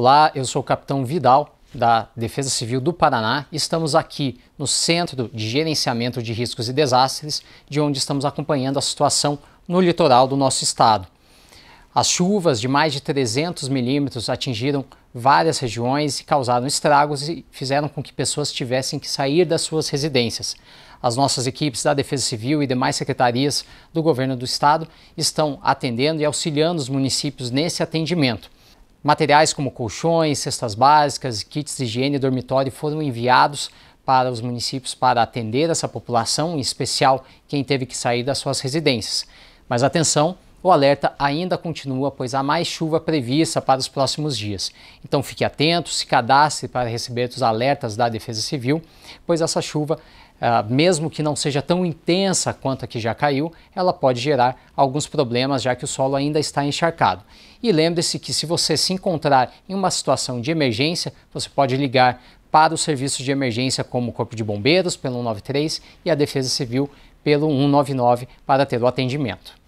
Olá, eu sou o Capitão Vidal da Defesa Civil do Paraná e estamos aqui no Centro de Gerenciamento de Riscos e Desastres, de onde estamos acompanhando a situação no litoral do nosso estado. As chuvas de mais de 300 milímetros atingiram várias regiões e causaram estragos e fizeram com que pessoas tivessem que sair das suas residências. As nossas equipes da Defesa Civil e demais secretarias do governo do estado estão atendendo e auxiliando os municípios nesse atendimento. Materiais como colchões, cestas básicas, kits de higiene e dormitório foram enviados para os municípios para atender essa população, em especial quem teve que sair das suas residências. Mas atenção, o alerta ainda continua, pois há mais chuva prevista para os próximos dias. Então fique atento, se cadastre para receber os alertas da Defesa Civil, pois essa chuva, ah, mesmo que não seja tão intensa quanto a que já caiu, ela pode gerar alguns problemas, já que o solo ainda está encharcado. E lembre-se que se você se encontrar em uma situação de emergência, você pode ligar para os serviços de emergência, como o Corpo de Bombeiros, pelo 193, e a Defesa Civil, pelo 199, para ter o atendimento.